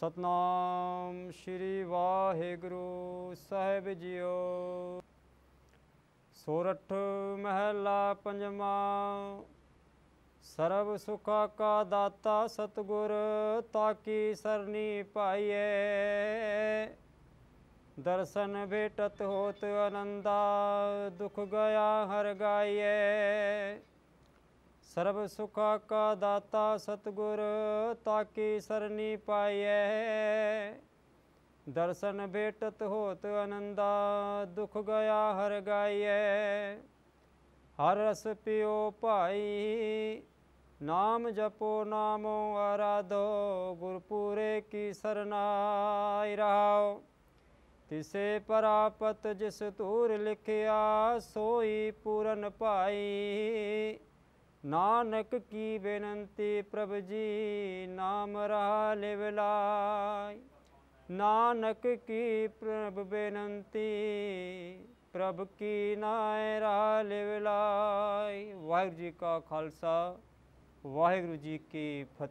ਸਤਨਾਮ ਸ਼੍ਰੀ ਵਾਹਿਗੁਰੂ ਸਾਹਿਬ ਜੀਓ ਸੋਰਠ ਮਹਿਲਾ ਪੰਜਵਾ ਸਰਬ ਸੁਖਾ ਕਾ ਦਾਤਾ ਸਤਗੁਰ ਤਾਕੀ ਸਰਨੀ ਪਾਈਏ ਦਰਸ਼ਨ ਭੇਟਤ ਹੋਤ ਅਨੰਦਾ ਦੁਖ ਗਿਆ ਹਰ ਗਾਈਏ ਸਰਬ ਸੁਖਾ ਕਾ ਦਾਤਾ ਸਤਗੁਰ ਤਾਕੀ ਸਰਨੀ ਪਾਈਐ ਦਰਸ਼ਨ ਭੇਟਤ ਹੋਤ ਅਨੰਦਾ ਦੁਖ ਗਿਆ ਹਰ ਗਾਈਐ ਹਰ ਰਸ ਪਿਓ ਭਾਈ ਨਾਮ ਜਪੋ ਨਾਮੋ ਆਰਾਧੋ ਗੁਰਪੂਰੇ ਕੀ ਸਰਨਾਇ ਰਹਾਓ ਤਿਸੇ ਪਰਾਪਤ ਜਿਸ ਤੂਰ ਲਿਖਿਆ ਸੋਈ ਪੂਰਨ ਭਾਈ ਨਾਨਕ ਕੀ ਬੇਨੰਤੀ ਪ੍ਰਭ ਜੀ ਨਾਮ ਰਹਾ ਲਿਵ ਨਾਨਕ ਕੀ ਪ੍ਰਭ ਬੇਨੰਤੀ ਪ੍ਰਭ ਕੀ ਨਾਇ ਰਹਾ ਲਿਵ ਵਾਹਿਗੁਰੂ ਜੀ ਕਾ ਖਾਲਸਾ ਵਾਹਿਗੁਰੂ ਜੀ ਕੀ ਫਤਿਹ